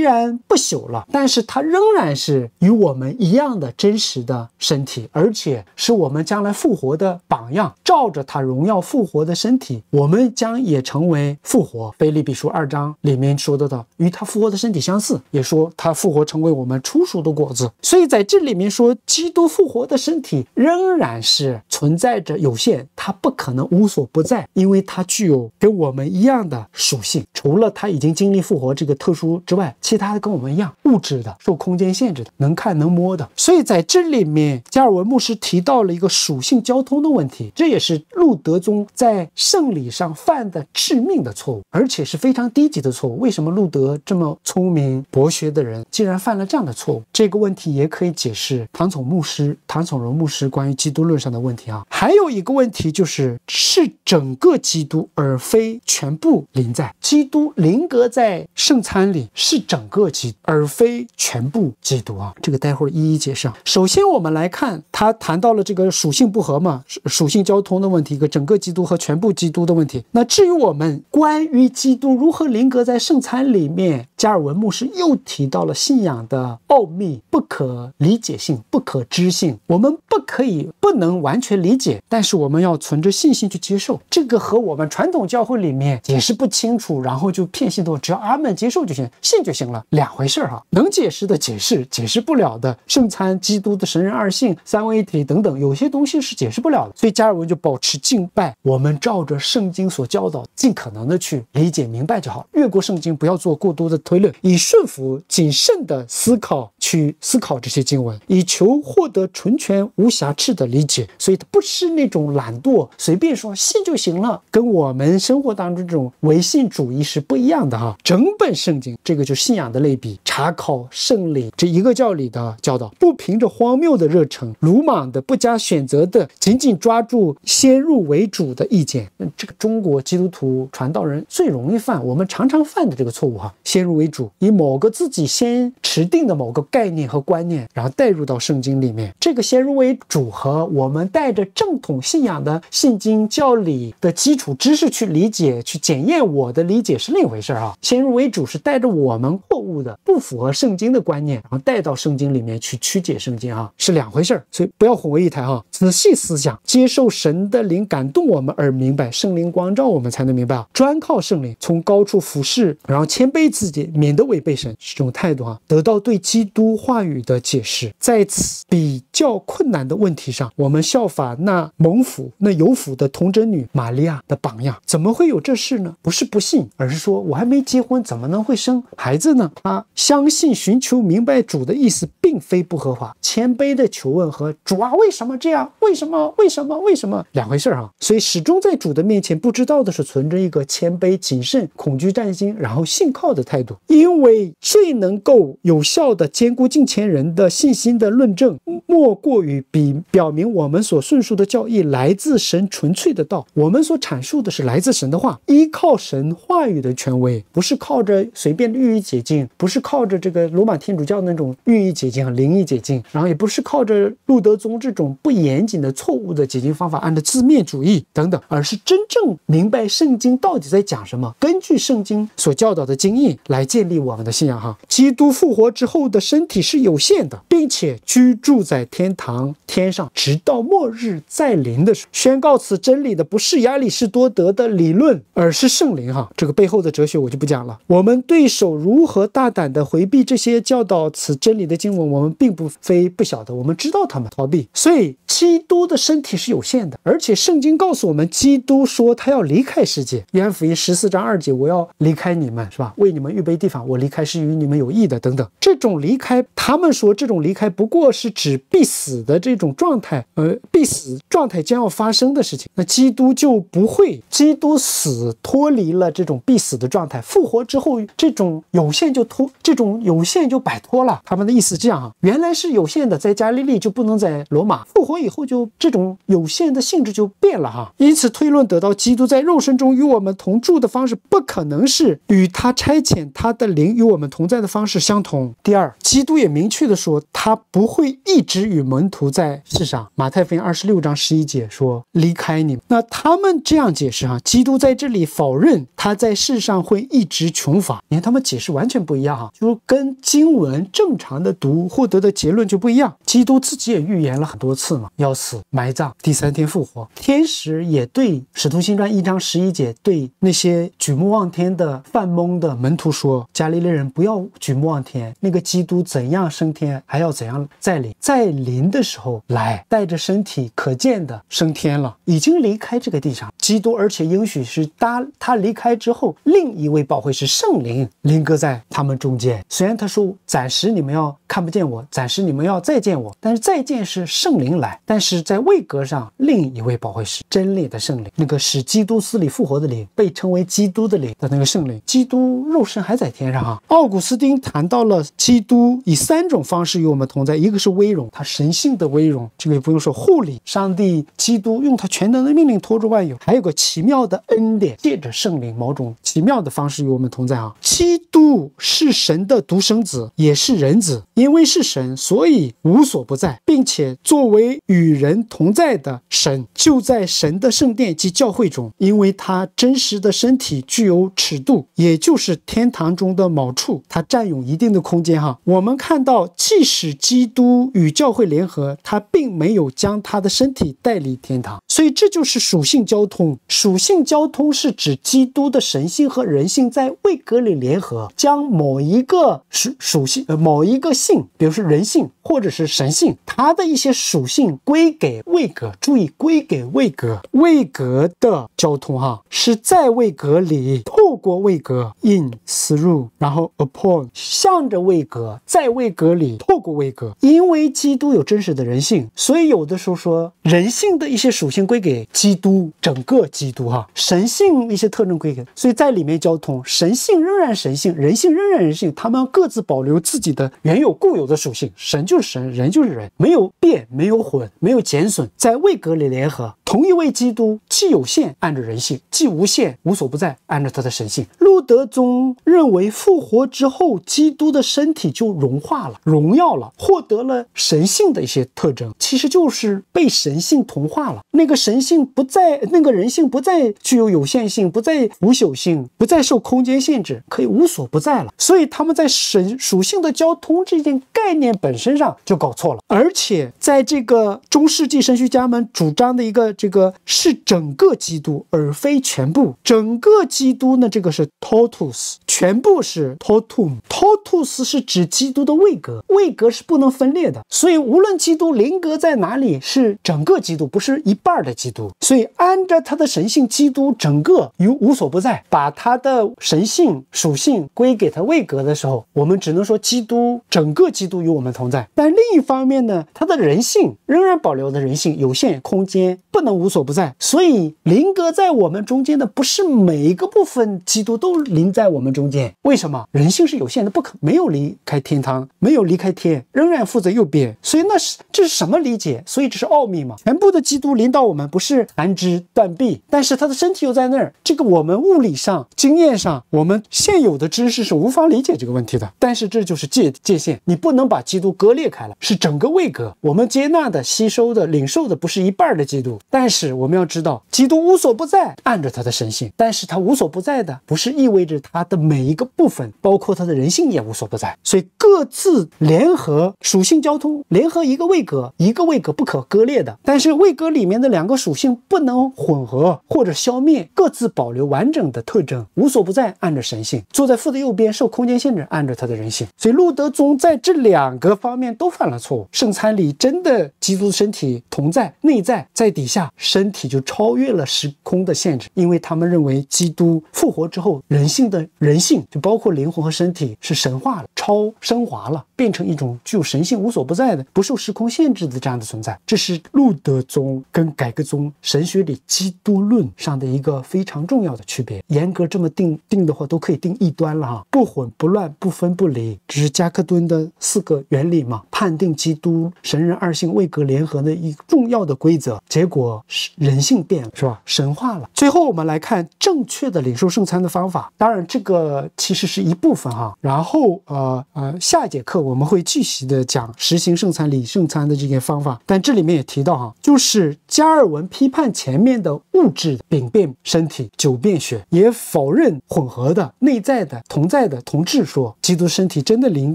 然不朽了，但是它仍然是与我们一样的真实的身体，而且是我们将来复活的榜样。照着他荣耀复活的身体，我们将也成为复活。菲利比书二章里面说的，的与他复活的身体相似，也说他复活成为我们初熟的果子。所以在这里面说，基督复活的身体仍然是存在着有限，它不可能无所不在，因为它具有。有跟我们一样的属性，除了他已经经历复活这个特殊之外，其他的跟我们一样，物质的、受空间限制的、能看能摸的。所以在这里面，加尔文牧师提到了一个属性交通的问题，这也是路德宗在圣礼上犯的致命的错误，而且是非常低级的错误。为什么路德这么聪明博学的人，竟然犯了这样的错误？这个问题也可以解释唐宠牧师、唐宠荣牧师关于基督论上的问题啊。还有一个问题就是，是整个基督。而非全部临在，基督灵格在圣餐里是整个基督，而非全部基督啊。这个待会儿一一解释啊。首先，我们来看他谈到了这个属性不合嘛，属性交通的问题，一个整个基督和全部基督的问题。那至于我们关于基督如何灵格在圣餐里面。加尔文牧师又提到了信仰的奥秘、不可理解性、不可知性。我们不可以、不能完全理解，但是我们要存着信心去接受。这个和我们传统教会里面解释不清楚，然后就骗信徒，只要阿门接受就行，信就行了，两回事儿哈。能解释的解释，解释不了的，圣餐、基督的神人二性、三位一体等等，有些东西是解释不了的。所以加尔文就保持敬拜，我们照着圣经所教导，尽可能的去理解明白就好，越过圣经不要做过多的。回论，以顺服、谨慎的思考。去思考这些经文，以求获得纯全无瑕疵的理解。所以，他不是那种懒惰、随便说信就行了，跟我们生活当中这种唯信主义是不一样的哈。整本圣经，这个就信仰的类比，查考圣灵，这一个教理的教导，不凭着荒谬的热忱、鲁莽的、不加选择的，紧紧抓住先入为主的意见。这个中国基督徒传道人最容易犯，我们常常犯的这个错误哈，先入为主，以某个自己先持定的某个。概念和观念，然后带入到圣经里面。这个先入为主和我们带着正统信仰的信经教理的基础知识去理解、去检验我的理解是另一回事儿啊。先入为主是带着我们错误的、不符合圣经的观念，然后带到圣经里面去曲解圣经啊，是两回事儿。所以不要混为一谈啊。仔细思想，接受神的灵感动我们，而明白圣灵光照我们，才能明白啊。专靠圣灵从高处俯视，然后谦卑自己，免得违背神，这种态度啊。得到对基督话语的解释。在此比较困难的问题上，我们效法那蒙福、那有福的童贞女玛利亚的榜样。怎么会有这事呢？不是不信，而是说我还没结婚，怎么能会生孩子呢？啊，相信寻求明白主的意思，并非不合法。谦卑的求问和主啊，为什么这样？为什么？为什么？为什么？两回事儿啊！所以始终在主的面前，不知道的是存着一个谦卑、谨慎、恐惧、战心，然后信靠的态度。因为最能够有效的兼顾近千人的信心的论证，莫过于比表明我们所顺述的教义来自神纯粹的道。我们所阐述的是来自神的话，依靠神话语的权威，不是靠着随便的寓意解禁，不是靠着这个罗马天主教那种寓意解禁、和灵意解禁，然后也不是靠着路德宗这种不言。严谨的错误的解经方法，按照字面主义等等，而是真正明白圣经到底在讲什么，根据圣经所教导的经义来建立我们的信仰哈。基督复活之后的身体是有限的，并且居住在天堂天上，直到末日再临的时候。宣告此真理的不是亚里士多德的理论，而是圣灵哈。这个背后的哲学我就不讲了。我们对手如何大胆的回避这些教导此真理的经文，我们并不非不晓得，我们知道他们逃避，所以弃。基督的身体是有限的，而且圣经告诉我们，基督说他要离开世界。约翰福音十四章二节：“我要离开你们，是吧？为你们预备地方。我离开是与你们有益的。”等等，这种离开，他们说这种离开不过是指必死的这种状态，呃，必死状态将要发生的事情。那基督就不会，基督死脱离了这种必死的状态，复活之后，这种有限就脱，这种有限就摆脱了。他们的意思这样啊，原来是有限的，在加利利就不能在罗马。复活以后就这种有限的性质就变了哈，因此推论得到，基督在肉身中与我们同住的方式，不可能是与他差遣他的灵与我们同在的方式相同。第二，基督也明确的说，他不会一直与门徒在世上。马太福音二十六章十一节说：“离开你们。”那他们这样解释哈，基督在这里否认他在世上会一直穷乏。你看他们解释完全不一样哈，就跟经文正常的读获得的结论就不一样。基督自己也预言了很多次嘛。要死，埋葬，第三天复活。天使也对《使徒行传》一章十一节对那些举目望天的犯懵的门徒说：“加利利人不要举目望天。那个基督怎样升天，还要怎样再临。再临的时候来，带着身体可见的升天了，已经离开这个地上。基督，而且也许是搭他离开之后，另一位宝会是圣灵灵搁在他们中间。虽然他说暂时你们要看不见我，暂时你们要再见我，但是再见是圣灵来。”但是在位格上，另一位保惠师真理的圣灵，那个使基督死里复活的灵，被称为基督的灵的那个圣灵。基督肉身还在天上啊。奥古斯丁谈到了基督以三种方式与我们同在，一个是威荣，他神性的威荣，这个也不用说；护理，上帝基督用他全能的命令托住万有；还有个奇妙的恩典，借着圣灵某种奇妙的方式与我们同在啊。基督是神的独生子，也是人子，因为是神，所以无所不在，并且作为与。与人同在的神就在神的圣殿及教会中，因为他真实的身体具有尺度，也就是天堂中的某处，他占用一定的空间。哈，我们看到，即使基督与教会联合，他并没有将他的身体带离天堂，所以这就是属性交通。属性交通是指基督的神性和人性在位格里联合，将某一个属属性呃某一个性，比如说人性或者是神性，它的一些属性。归给魏格，注意归给魏格，魏格的交通哈是在魏格里透过魏格 through，然后 upon 向着魏格，在魏格里透过魏格。因为基督有真实的人性，所以有的时候说人性的一些属性归给基督，整个基督哈神性一些特征归给，所以在里面交通神性仍然神性，人性仍然人性，他们各自保留自己的原有固有的属性，神就是神，人就是人，没有变，没有混。没有减损，在位格里联合同一位基督，既有限按着人性，既无限无所不在按照他的神性。路德宗认为，复活之后，基督的身体就融化了，荣耀了，获得了神性的一些特征，其实就是被神性同化了。那个神性不再，那个人性不再具有有限性，不再腐朽性，不再受空间限制，可以无所不在了。所以他们在神属性的交通这件概念本身上就搞错了，而且在这个。中世纪神学家们主张的一个，这个是整个基督，而非全部。整个基督呢，这个是 totus，全部是 totum。totus 是指基督的位格，位格是不能分裂的。所以，无论基督灵格在哪里，是整个基督，不是一半的基督。所以，按照他的神性，基督整个于无所不在，把他的神性属性归给他位格的时候，我们只能说基督整个基督与我们同在。但另一方面呢，他的人性仍然。保留的人性有限，空间不能无所不在，所以临格在我们中间的不是每一个部分基督都临在我们中间。为什么？人性是有限的，不可没有离开天堂，没有离开天，仍然负责右边。所以那是这是什么理解？所以这是奥秘嘛？全部的基督临到我们，不是残肢断臂，但是他的身体又在那儿。这个我们物理上、经验上，我们现有的知识是无法理解这个问题的。但是这就是界界限，你不能把基督割裂开了，是整个位格我们接纳的吸。收的领受的不是一半的基督，但是我们要知道基督无所不在，按着他的神性，但是他无所不在的，不是意味着他的每一个部分，包括他的人性也无所不在。所以各自联合属性交通，联合一个位格，一个位格不可割裂的，但是位格里面的两个属性不能混合或者消灭，各自保留完整的特征，无所不在按着神性，坐在父的右边受空间限制，按着他的人性。所以路德宗在这两个方面都犯了错误。圣餐里真的基督。身体同在，内在在底下，身体就超越了时空的限制，因为他们认为基督复活之后，人性的人性就包括灵魂和身体是神化了、超升华了，变成一种具有神性、无所不在的、不受时空限制的这样的存在。这是路德宗跟改革宗神学里基督论上的一个非常重要的区别。严格这么定定的话，都可以定异端了哈。不混不乱，不分不离，这是加克敦的四个原理嘛？判定基督神人二性未格联合。[laughs] 和那一重要的规则，结果是人性变了，是吧？神化了。最后我们来看正确的领受圣餐的方法。当然，这个其实是一部分哈。然后呃呃，下一节课我们会继续的讲实行圣餐、领圣餐的这些方法。但这里面也提到哈，就是加尔文批判前面的物质饼变身体、酒变血，也否认混合的、内在的、同在的、同质说。基督身体真的灵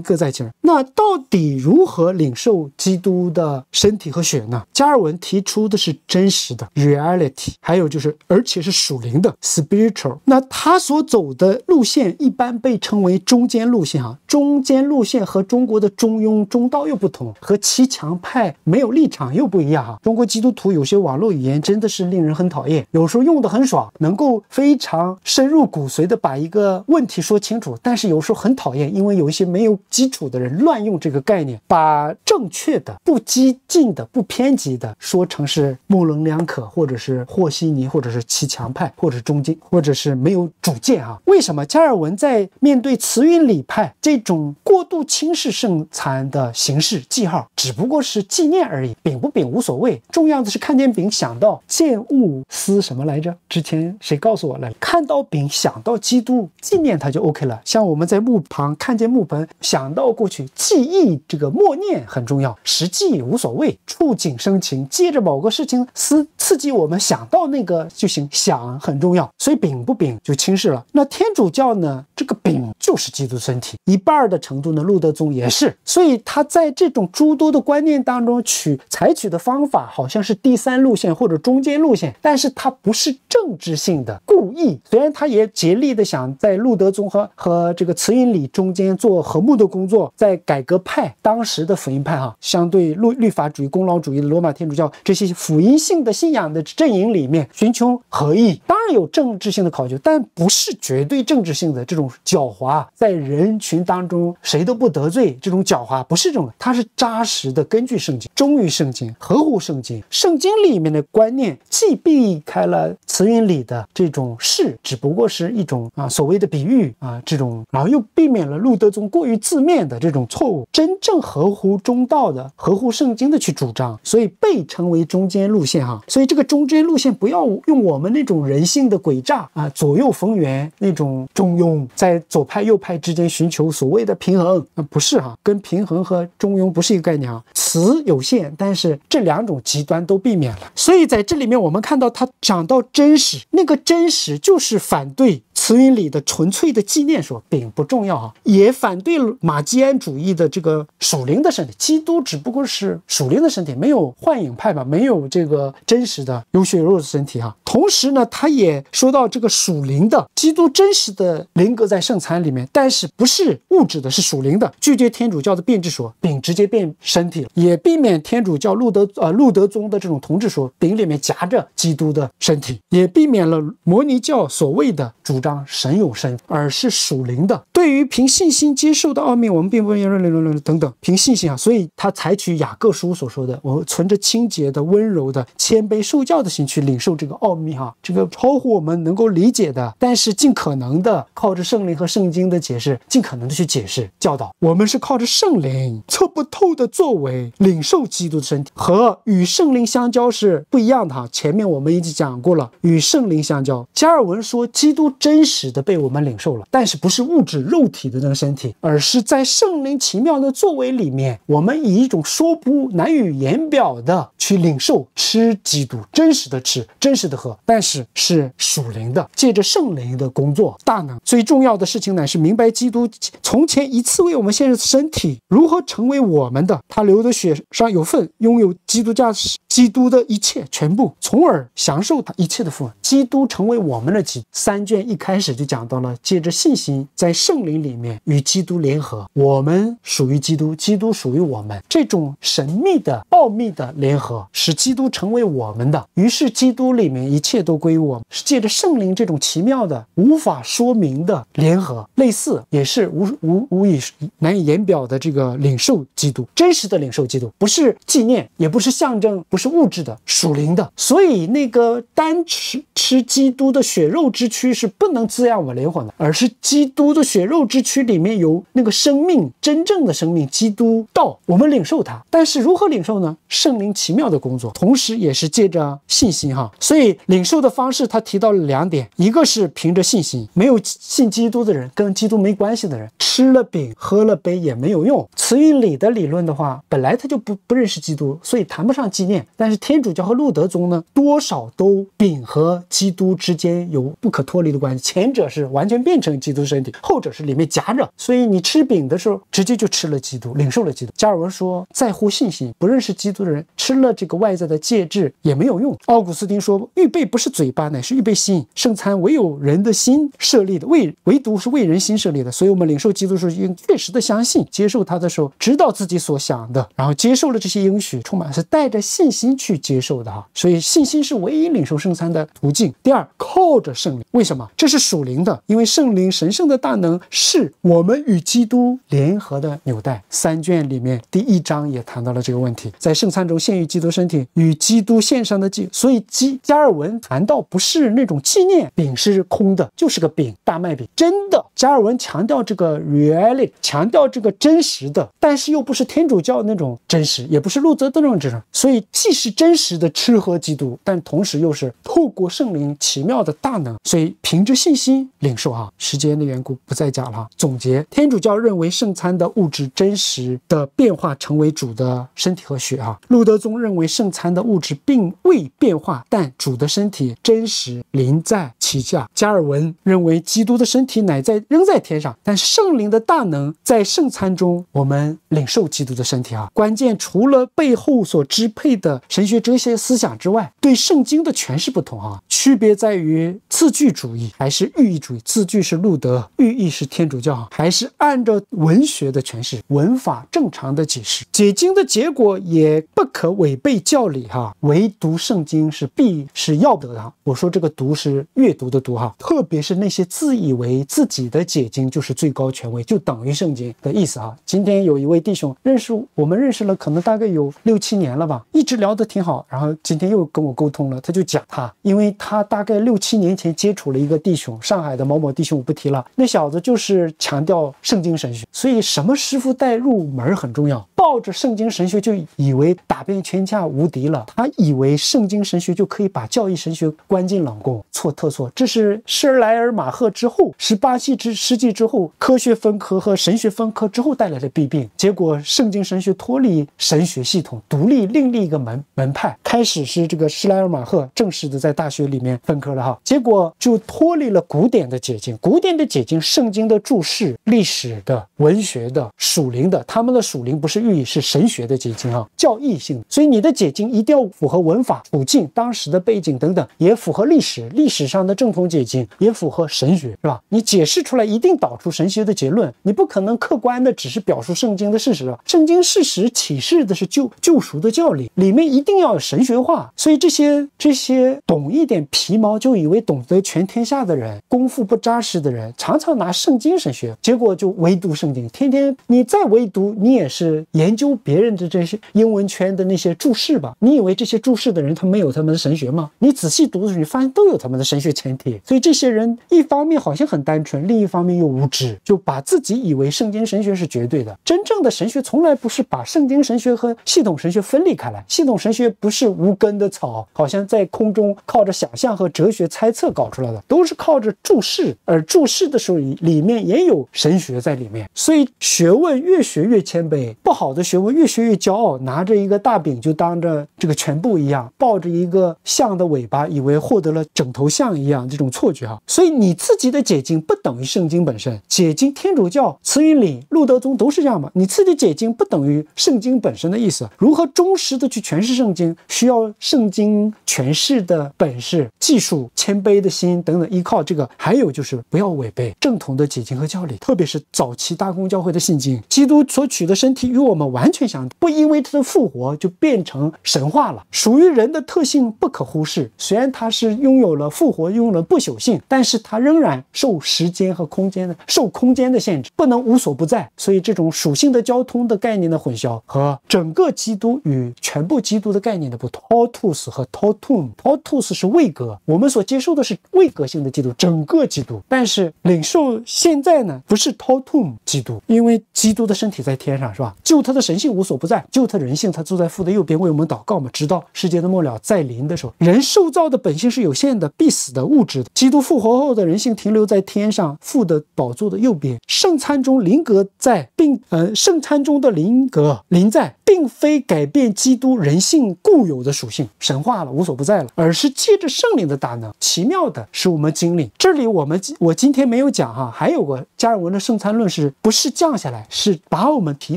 各在其中。那到底如何领受基督的身体和？科学呢？加尔文提出的是真实的 （reality），还有就是，而且是属灵的 （spiritual）。那他所走的路线一般被称为中间路线啊。中间路线和中国的中庸中道又不同，和骑墙派没有立场又不一样啊。中国基督徒有些网络语言真的是令人很讨厌，有时候用的很爽，能够非常深入骨髓的把一个问题说清楚，但是有时候很讨厌，因为有一些没有基础的人乱用这个概念，把正确的、不激进的。不偏激的说成是模棱两可，或者是和稀泥，或者是骑墙派，或者是中间，或者是没有主见啊？为什么加尔文在面对慈云礼派这种过度轻视圣餐的形式？记号只不过是纪念而已，饼不饼无所谓，重要的是看见饼想到见物思什么来着？之前谁告诉我了？看到饼想到基督，纪念他就 OK 了。像我们在墓旁看见墓盆，想到过去，记忆这个默念很重要，实际无所谓。触景生情，借着某个事情刺刺激我们想到那个就行，想很重要，所以饼不饼就轻视了。那天主教呢，这个饼就是基督身体一半的程度呢，路德宗也是，所以他在这种诸多的观念当中取采取的方法，好像是第三路线或者中间路线，但是他不是政治性的故意，虽然他也竭力的想在路德宗和和这个慈云里中间做和睦的工作，在改革派当时的福音派哈，相对路律法主义公。主义、罗马天主教这些福音性的信仰的阵营里面寻求合意，当然有政治性的考究，但不是绝对政治性的这种狡猾，在人群当中谁都不得罪。这种狡猾不是这种，它是扎实的，根据圣经，忠于圣经，合乎圣经。圣经里面的观念既避开了词语里的这种是，只不过是一种啊所谓的比喻啊这种，然后又避免了路德宗过于字面的这种错误，真正合乎中道的、合乎圣经的去主。所以被称为中间路线哈，所以这个中间路线不要用我们那种人性的诡诈啊，左右逢源那种中庸，在左派右派之间寻求所谓的平衡，那不是哈，跟平衡和中庸不是一个概念啊。词有限，但是这两种极端都避免了。所以在这里面，我们看到他讲到真实，那个真实就是反对。福音里的纯粹的纪念说丙不重要啊，也反对马基安主义的这个属灵的身体，基督只不过是属灵的身体，没有幻影派吧，没有这个真实的有血有肉的身体哈。同时呢，他也说到这个属灵的基督真实的灵格在圣餐里面，但是不是物质的，是属灵的。拒绝天主教的变质说，饼直接变身体了，也避免天主教路德呃路德宗的这种同质说，饼里面夹着基督的身体，也避免了摩尼教所谓的主张。神有神，而是属灵的。对于凭信心接受的奥秘，我们并不愿意论论论论等等。凭信心啊，所以他采取雅各书所说的：“我存着清洁的、温柔的、谦卑受教的心去领受这个奥秘。”哈，这个超乎我们能够理解的，但是尽可能的靠着圣灵和圣经的解释，尽可能的去解释教导。我们是靠着圣灵测不透的作为领受基督的身体，和与圣灵相交是不一样的。哈，前面我们已经讲过了，与圣灵相交。加尔文说：“基督真。”实的被我们领受了，但是不是物质肉体的那个身体，而是在圣灵奇妙的作为里面，我们以一种说不难以言表的去领受吃基督真实的吃，真实的喝，但是是属灵的，借着圣灵的工作。大能最重要的事情乃是明白基督从前一次为我们献上身体，如何成为我们的。他流的血上有份，拥有基督教基督的一切全部，从而享受他一切的福基督成为我们的己，三卷一开。开始就讲到了，借着信心在圣灵里面与基督联合，我们属于基督，基督属于我们。这种神秘的、奥秘的联合，使基督成为我们的。于是基督里面一切都归于我们，是借着圣灵这种奇妙的、无法说明的联合，类似也是无无无以难以言表的这个领受基督，真实的领受基督，不是纪念，也不是象征，不是物质的属灵的。所以那个单吃吃基督的血肉之躯是不能。能滋养我灵魂的，而是基督的血肉之躯里面有那个生命，真正的生命。基督道，我们领受他，但是如何领受呢？圣灵奇妙的工作，同时也是借着信心哈。所以领受的方式，他提到了两点，一个是凭着信心，没有信基督的人，跟基督没关系的人，吃了饼喝了杯也没有用。词语里的理论的话，本来他就不不认识基督，所以谈不上纪念。但是天主教和路德宗呢，多少都饼和基督之间有不可脱离的关系。前者是完全变成基督身体，后者是里面夹着，所以你吃饼的时候直接就吃了基督，领受了基督。加尔文说在乎信心，不认识基督的人吃了这个外在的介质也没有用。奥古斯丁说预备不是嘴巴，乃是预备心。圣餐唯有人的心设立的，为唯独是为人心设立的。所以我们领受基督时应确实的相信接受他的时候，知道自己所想的，然后接受了这些应许，充满是带着信心去接受的哈。所以信心是唯一领受圣餐的途径。第二靠着圣灵，为什么这是？属灵的，因为圣灵神圣的大能是我们与基督联合的纽带。三卷里面第一章也谈到了这个问题，在圣餐中献于基督身体与基督献上的祭，所以基加尔文谈到不是那种纪念饼是空的，就是个饼，大麦饼。真的，加尔文强调这个 reality，强调这个真实的，但是又不是天主教那种真实，也不是路泽的那种真实。所以既是真实的吃喝基督，但同时又是透过圣灵奇妙的大能。所以凭着献。信心领受啊。时间的缘故不再讲了。总结：天主教认为圣餐的物质真实的变化成为主的身体和血啊，路德宗认为圣餐的物质并未变化，但主的身体真实临在。其下，加尔文认为基督的身体乃在仍在天上，但圣灵的大能在圣餐中，我们领受基督的身体啊。关键除了背后所支配的神学哲学思想之外，对圣经的诠释不同啊，区别在于次句主义还是寓意主义。字句是路德，寓意是天主教还是按照文学的诠释、文法正常的解释，解经的结果也不可违背教理哈。唯独圣经是必是要不得的。我说这个读是阅。读的读哈，特别是那些自以为自己的解经就是最高权威，就等于圣经的意思啊。今天有一位弟兄认识我们认识了，可能大概有六七年了吧，一直聊得挺好。然后今天又跟我沟通了，他就讲他，因为他大概六七年前接触了一个弟兄，上海的某某弟兄我不提了，那小子就是强调圣经神学，所以什么师傅带入门很重要，抱着圣经神学就以为打遍天下无敌了，他以为圣经神学就可以把教义神学关进冷宫，错特错。这是施莱尔马赫之后，十八世纪之后，科学分科和神学分科之后带来的弊病。结果，圣经神学脱离神学系统，独立另立一个门门派。开始是这个施莱尔马赫正式的在大学里面分科了哈，结果就脱离了古典的解经。古典的解经，圣经的注释、历史的、文学的、属灵的，他们的属灵不是寓意，是神学的解经啊，教义性的。所以你的解经一定要符合文法、处境、当时的背景等等，也符合历史，历史上的。正统解经也符合神学是吧？你解释出来一定导出神学的结论，你不可能客观的只是表述圣经的事实啊！圣经事实启示的是救救赎的教理，里面一定要有神学化。所以这些这些懂一点皮毛就以为懂得全天下的人，功夫不扎实的人，常常拿圣经神学，结果就唯独圣经。天天你再唯独，你也是研究别人的这些英文圈的那些注释吧？你以为这些注释的人他没有他们的神学吗？你仔细读的时候，你发现都有他们的神学潜。所以这些人一方面好像很单纯，另一方面又无知，就把自己以为圣经神学是绝对的。真正的神学从来不是把圣经神学和系统神学分离开来，系统神学不是无根的草，好像在空中靠着想象和哲学猜测搞出来的，都是靠着注释。而注释的时候，里面也有神学在里面。所以学问越学越谦卑，不好的学问越学越骄傲，拿着一个大饼就当着这个全部一样，抱着一个象的尾巴，以为获得了整头象一样。这种错觉哈，所以你自己的解经不等于圣经本身。解经，天主教、慈云岭、路德宗都是这样嘛。你自己的解经不等于圣经本身的意思。如何忠实的去诠释圣经，需要圣经诠释的本事、技术、谦卑的心等等，依靠这个。还有就是不要违背正统的解经和教理，特别是早期大公教会的信经。基督所取的身体与我们完全相同，不因为他的复活就变成神话了。属于人的特性不可忽视，虽然他是拥有了复活。用了不朽性，但是它仍然受时间和空间的受空间的限制，不能无所不在。所以这种属性的交通的概念的混淆和整个基督与全部基督的概念的不同。t a l Tous 和 t a l Tomb，t a l Tous 是位格，我们所接受的是位格性的基督，整个基督。但是领受现在呢，不是 t a l Tomb 基督，因为基督的身体在天上，是吧？救他的神性无所不在，救他人性，他坐在父的右边为我们祷告嘛。直到世界的末了在临的时候，人受造的本性是有限的，必死的。物质的，基督复活后的人性停留在天上父的宝座的右边。圣餐中灵格在，并呃，圣餐中的灵格灵在，并非改变基督人性固有的属性，神化了，无所不在了，而是借着圣灵的大能，奇妙的使我们经历。这里我们我今天没有讲哈，还有个加尔文的圣餐论是，不是降下来，是把我们提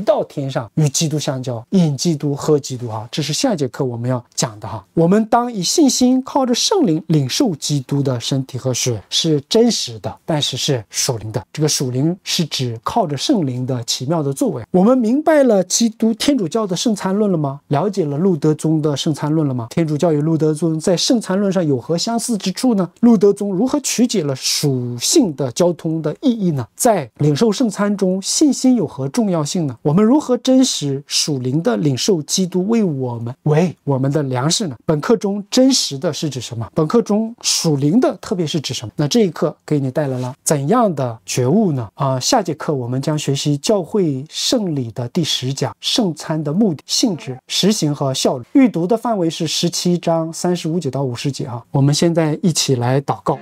到天上与基督相交，饮基督喝基督啊，这是下一节课我们要讲的哈。我们当以信心靠着圣灵领受基督。的身体和血是真实的，但是是属灵的。这个属灵是指靠着圣灵的奇妙的作为。我们明白了基督天主教的圣餐论了吗？了解了路德宗的圣餐论了吗？天主教与路德宗在圣餐论上有何相似之处呢？路德宗如何曲解了属性的交通的意义呢？在领受圣餐中，信心有何重要性呢？我们如何真实属灵的领受基督为我们为我们的粮食呢？本课中真实的是指什么？本课中属灵。的特别是指什么？那这一课给你带来了怎样的觉悟呢？啊，下节课我们将学习教会圣礼的第十讲，圣餐的目的、性质、实行和效率。预读的范围是十七章三十五节到五十节。啊。我们现在一起来祷告。